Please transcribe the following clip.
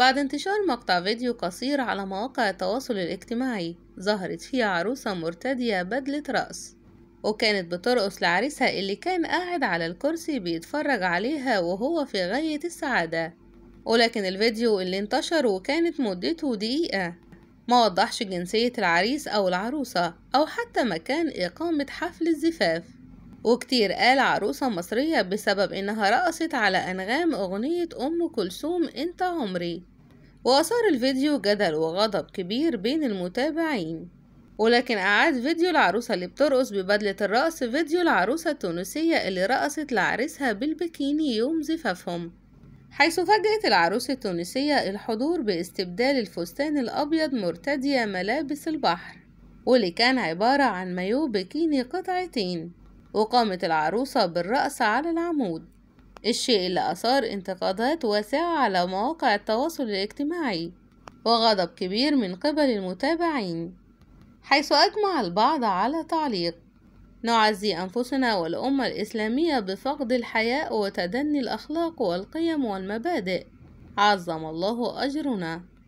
بعد انتشار مقطع فيديو قصير على مواقع التواصل الاجتماعي ظهرت فيه عروسة مرتدية بدلة رأس وكانت بترقص لعريسها اللي كان قاعد على الكرسي بيتفرج عليها وهو في غاية السعادة ولكن الفيديو اللي انتشر وكانت مدته دقيقة ما وضحش جنسية العريس أو العروسة أو حتى مكان إقامة حفل الزفاف وكتير قال عروسة مصرية بسبب إنها رقصت على أنغام أغنية أم كلثوم أنت عمري وأثار الفيديو جدل وغضب كبير بين المتابعين ولكن أعاد فيديو العروسة اللي بترقص ببدلة الرقص فيديو العروسة التونسية اللي رقصت لعريسها بالبكيني يوم زفافهم حيث فاجأت العروسة التونسية الحضور باستبدال الفستان الأبيض مرتدية ملابس البحر واللي كان عبارة عن مايو بكيني قطعتين وقامت العروسة بالرأس على العمود الشيء اللي أثار انتقادات واسعة على مواقع التواصل الاجتماعي وغضب كبير من قبل المتابعين حيث أجمع البعض على تعليق نعزي أنفسنا والأمة الإسلامية بفقد الحياء وتدني الأخلاق والقيم والمبادئ عظم الله أجرنا